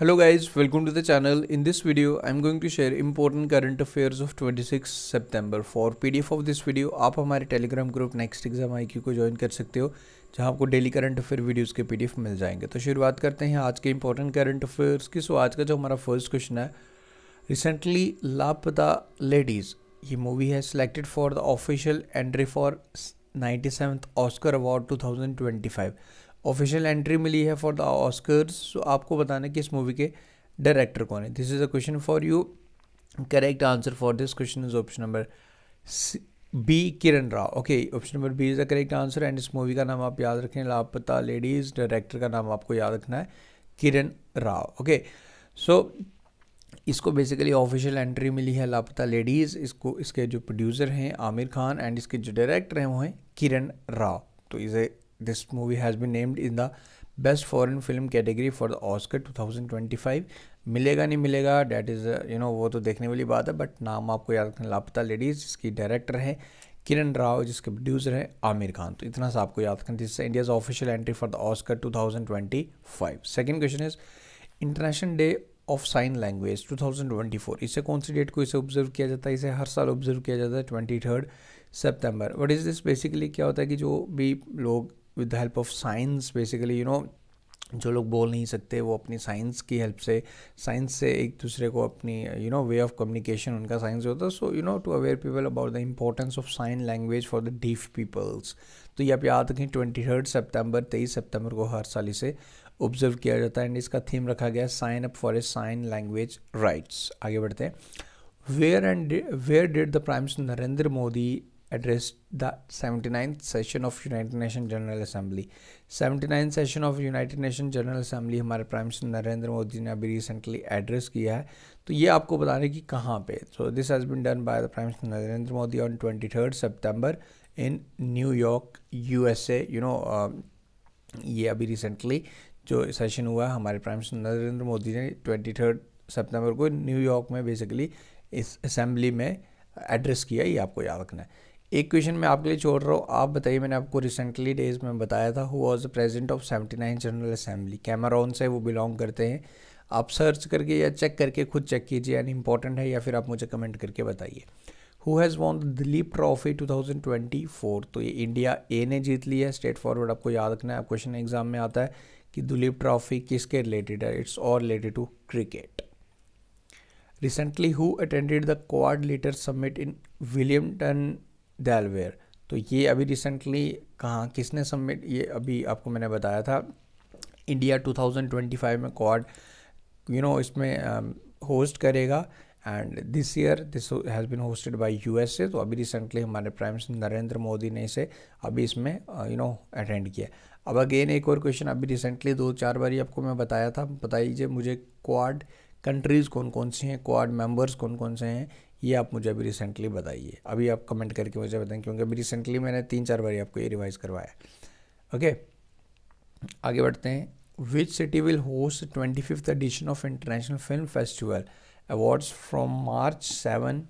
hello hello guys welcome to the channel in this video i'm going to share important current affairs of 26 सितंबर for PDF of this video आप हमारे Telegram group next exam IQ को join कर सकते हो जहां आपको daily current affair videos के पीडीएफ मिल जाएंगे तो शुरुआत करते हैं आज के इंपॉर्टेंट करंट अफेयर्स की सो आज का जो हमारा फर्स्ट क्वेश्चन है रिसेंटली लापता लेडीज़ ये मूवी है selected for the official entry for ninety seven Oscar award two thousand twenty five official entry मिली है फॉर द ऑस्कर्स सो आपको बताना कि इस मूवी के डायरेक्टर कौन है this is a question for you correct answer for this question is option number B Kiran Rao okay option number B is the correct answer and इस मूवी का नाम आप याद रखें लापता लेडीज़ डायरेक्टर का नाम आपको याद रखना है किरण राव ओके सो इसको बेसिकली ऑफिशियल एंट्री मिली है लापता लेडीज़ इसको इसके जो प्रोड्यूसर हैं आमिर खान एंड इसके जो डायरेक्टर हैं वो हैं किरण राव तो इसे this movie has been named in the best foreign film category for the Oscar 2025 मिलेगा नहीं मिलेगा डैट इज़ यू नो वो तो देखने वाली बात है बट नाम आपको याद रखना लापता लेडीज़ जिसकी डायरेक्टर है किरण राव जिसके प्रोड्यूसर है आमिर खान तो इतना सा आपको याद रखना जिससे India's official entry for the Oscar 2025 second question is international day of sign language 2024 इसे कौन सी डेट को इसे ऑब्जर्व किया जाता है इसे हर साल ऑब्जर्व किया जाता है twenty third September what is this basically क्या होता है कि जो भी लोग with the help of signs basically you know जो लोग बोल नहीं सकते वो अपनी साइंस की हेल्प से साइंस से एक दूसरे को अपनी you know way of communication उनका साइंस होता है so you know to aware people about the importance of sign language for the deaf peoples तो ये आप याद रखें ट्वेंटी थर्ड सेप्टेम्बर तेईस सेप्टेम्बर को हर साल इसे ऑब्जर्व किया जाता है एंड इसका थीम रखा गया है sign up for a sign language rights आगे बढ़ते हैं where and where did the prime minister Narendra Modi addressed the 79th session of United Nation General Assembly 79th session of United Nation General Assembly हमारे prime minister Narendra Modi ने अभी recently address किया है तो ये आपको बता रहे कि कहाँ पे so this has been done by the prime minister Narendra Modi on twenty third September in New York U S A you know ये अभी रिसेंटली जो सेशन हुआ हमारे प्राइम मिनिस्टर नरेंद्र मोदी ने ट्वेंटी थर्ड सेप्टेम्बर को न्यूयॉर्क में बेसिकली इस असेंबली में एड्रेस किया ये आपको याद रखना है एक क्वेश्चन मैं आपके लिए छोड़ रहा हूँ आप बताइए मैंने आपको रिसेंटली डेज में बताया था who was the president of seventy nine general assembly Cameroon से वो बिलोंग करते हैं आप सर्च करके या चेक करके खुद चेक कीजिए यानी इंपॉर्टेंट है या फिर आप मुझे कमेंट करके बताइए who has won Duleep Trophy 2024 तो ये इंडिया ए ने जीत ली है स्टेट फॉरवर्ड आपको याद रखना है आप क्वेश्चन एग्जाम में आता है कि दिलीप ट्रॉफी किसके रिलेटेड है इट्स और related to cricket recently who attended the Quad leader summit in Wilmington Delaware तो ये अभी रिसेंटली कहाँ किसने सबमिट ये अभी आपको मैंने बताया था इंडिया 2025 में क्वाड यू नो इसमें होस्ट um, करेगा and this year this has been hosted by USA तो अभी रिसेंटली हमारे प्राइम मिनिस्टर नरेंद्र मोदी ने इसे अभी इसमें यू नो अटेंड किया अब अगेन एक और क्वेश्चन अभी रिसेंटली दो चार बार ही आपको मैं बताया था बताइए मुझे क्वाड कंट्रीज़ कौन कौन सी हैं क्वाड मेंबर्स कौन कौन से हैं ये आप मुझे अभी रिसेंटली बताइए अभी आप कमेंट करके मुझे बताएं क्योंकि अभी रिसेंटली मैंने तीन चार बार आपको ये रिवाइज़ करवाया ओके आगे बढ़ते हैं which city will host twenty fifth edition of international film festival awards from March seven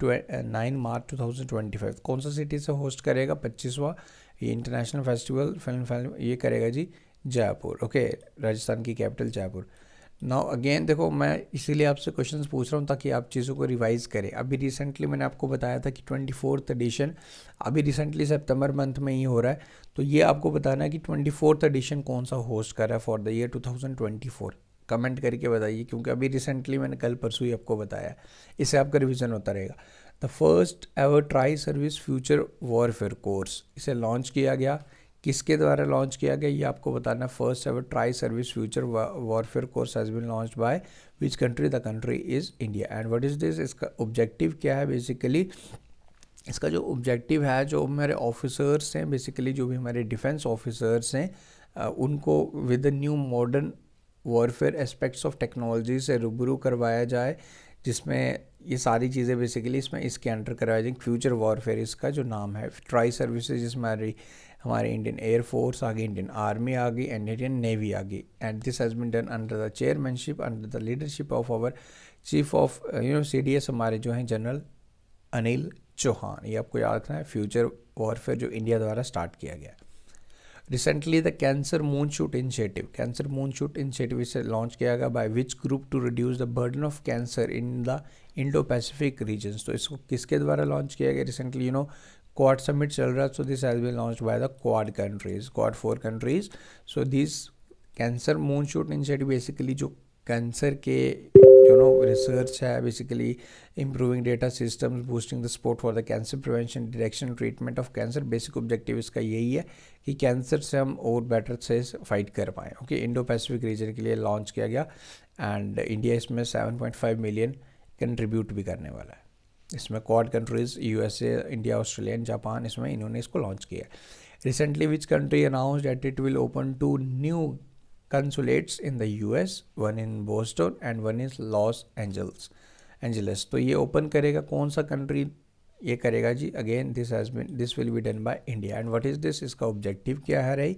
to nine March two thousand twenty five कौन सा सिटी से होस्ट करेगा पच्चीसवा ये इंटरनेशनल फेस्टिवल फिल्म फिल्म ये करेगा जी जयपुर ओके राजस्थान की कैपिटल जयपुर नाउ अगेन देखो मैं इसीलिए आपसे क्वेश्चन पूछ रहा हूँ ताकि आप चीज़ों को रिवाइज़ करें अभी रिसेंटली मैंने आपको बताया था कि ट्वेंटी फोर्थ एडिशन अभी रिसेंटली सितंबर मंथ में ही हो रहा है तो ये आपको बताना है कि ट्वेंटी फोर्थ एडिशन कौन सा होस्ट कर रहा है for the year two thousand twenty four comment करके बताइए क्योंकि अभी रिसेंटली मैंने कल परसों ही आपको बताया इससे आपका रिविज़न होता रहेगा the first ever tri service future warfare course इसे लॉन्च किया गया किसके द्वारा लॉन्च किया गया ये आपको बताना first ever tri service future warfare course has been launch by which country the country is India and what is this इसका ऑब्जेक्टिव क्या है बेसिकली इसका जो ऑब्जेक्टिव है जो हमारे ऑफिसर्स हैं बेसिकली जो भी हमारे डिफेंस ऑफिसर्स हैं उनको with new modern warfare aspects of technology से रूबरू करवाया जाए जिसमें ये सारी चीज़ें बेसिकली इसमें इसके अंडर करवाई जाएंगी फ्यूचर वॉरफेयर इसका जो नाम है ट्राई सर्विसेज इसमें हमारी हमारे इंडियन एयर फोर्स आ गई इंडियन आर्मी आ गई एंड इंडियन नेवी आ गई and this has been done under the chairmanship under the leadership of our chief of you know C D S हमारे जो हैं जनरल अनिल चौहान ये आपको याद रखना है फ्यूचर वॉरफेयर जो इंडिया द्वारा स्टार्ट किया गया recently the cancer moonshot initiative cancer moonshot initiative इसे लॉन्च किया गया by which group to reduce the burden of cancer in the Indo Pacific regions तो इसको किसके द्वारा लॉन्च किया गया recently you know Quad summit चल रहा है so this has been launch by the Quad countries Quad four countries so this cancer moonshot initiative basically जो कैंसर के जो नो रिसर्च है basically improving data system boosting the support for the cancer prevention detection treatment of cancer basic objective इसका यही है कि cancer से हम और बेटर से फाइट कर पाए ओके इंडो पैसिफिक रीजन के लिए लॉन्च किया गया एंड इंडिया इसमें 7.5 मिलियन कंट्रीब्यूट भी करने वाला है इसमें Quad countries U S A India Australia and Japan इसमें इन्होंने इसको लॉन्च किया recently which country announced that it will open two new consulates in the U S one in Boston and one in Los Angeles Angeles तो ये open करेगा कौन सा country ये करेगा जी again this has been this will be done by India and what is this इसका objective क्या है रही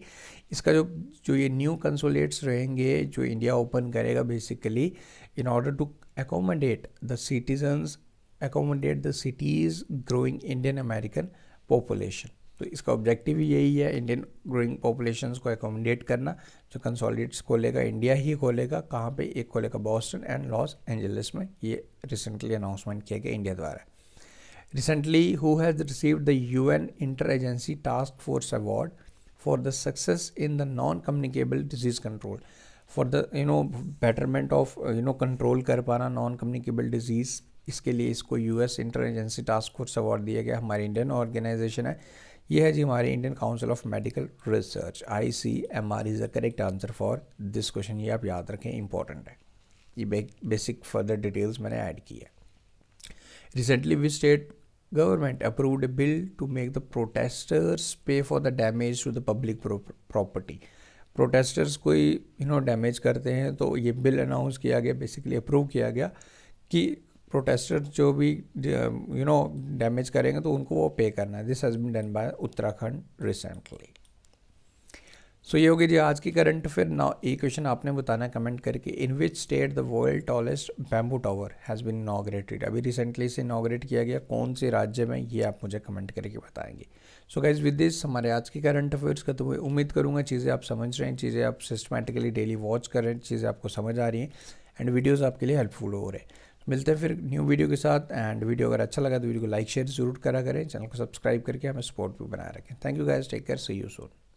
इसका जो जो ये न्यू कंसोलेट्स रहेंगे जो इंडिया ओपन करेगा basically in order to accommodate the citizens accommodate the cities growing Indian American population तो इसका ऑब्जेक्टिव यही है इंडियन ग्रोइंग पॉपुलेशन को एकोमोडेट करना जो कंसोलिडेट्स खोलेगा इंडिया ही खोलेगा कहाँ पे एक खोलेगा बॉस्टन एंड लॉस एंजलिस में ये रिसेंटली अनाउंसमेंट किया गया इंडिया द्वारा recently who has receive the U N inter agency task force award for the success in the non communicable disease control for the you know betterment of you know control कर पाना non communicable disease इसके लिए इसको U S inter agency task force award दिया गया हमारी Indian organisation है यह है जी हमारे Indian Council of Medical Research I C M R is the correct answer for this question ये आप याद रखें इंपॉर्टेंट है ये बेसिक फर्दर डिटेल्स मैंने ऐड की है recently we state government approved a bill to make the protesters pay for the damage to the public property protesters कोई यू नो डैमेज करते हैं तो ये बिल अनाउंस किया गया बेसिकली अप्रूव किया गया कि प्रोटेस्टर जो भी यू नो डैमेज करेंगे तो उनको वो पे करना है this has been done by Uttarakhand recently so ये होगी जी आज की करंट फिर ना ये क्वेश्चन आपने बताना कमेंट करके in which state the world tallest bamboo tower has been inaugurated अभी रिसेंटली इसे इनाग्रेट किया गया कौन से राज्य में ये आप मुझे कमेंट करके बताएंगे सो गाइज विद दिस हमारे आज की करंट अफेयर्स का तो मैं उम्मीद करूँगा चीज़ें आप समझ रहे हैं चीज़ें आप सिस्टमेटिकली डेली वॉच कर रहे हैं चीज़ें आपको समझ आ रही हैं एंड वीडियोज़ आपके लिए हेल्पफुल हो रहे हैं मिलते हैं फिर न्यू वीडियो के साथ एंड वीडियो अगर अच्छा लगा तो वीडियो को लाइक शेयर जरूर करा करें चैनल को सब्सक्राइब करके हमें सपोर्ट भी बनाए रखें thank you guys take care see you Son